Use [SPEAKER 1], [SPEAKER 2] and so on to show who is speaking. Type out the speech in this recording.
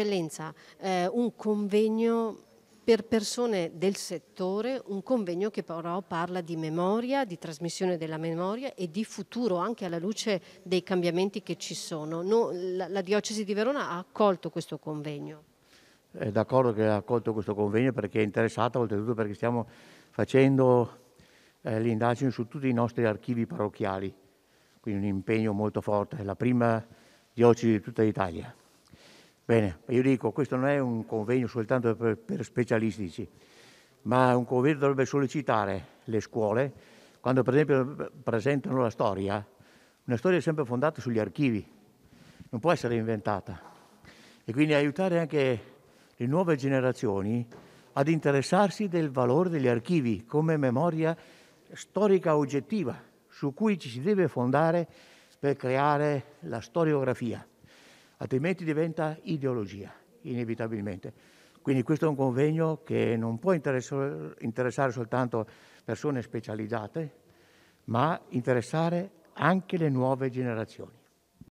[SPEAKER 1] Eccellenza, eh, un convegno per persone del settore, un convegno che però parla di memoria, di trasmissione della memoria e di futuro anche alla luce dei cambiamenti che ci sono. No, la, la, Diocesi di Verona ha accolto questo convegno.
[SPEAKER 2] È d'accordo che ha accolto questo convegno perché è interessata, oltretutto perché stiamo facendo eh, l'indagine su tutti i nostri archivi parrocchiali, quindi un impegno molto forte, è la prima diocesi di tutta Italia. Bene, io dico, questo non è un convegno soltanto per, per specialistici, ma un convegno dovrebbe sollecitare le scuole, quando per esempio presentano la storia, una storia sempre fondata sugli archivi, non può essere inventata. E quindi aiutare anche le nuove generazioni ad interessarsi del valore degli archivi come memoria storica oggettiva su cui ci si deve fondare per creare la storiografia altrimenti diventa ideologia, inevitabilmente. Quindi questo è un convegno che non può interessare soltanto persone specializzate, ma interessare anche le nuove generazioni.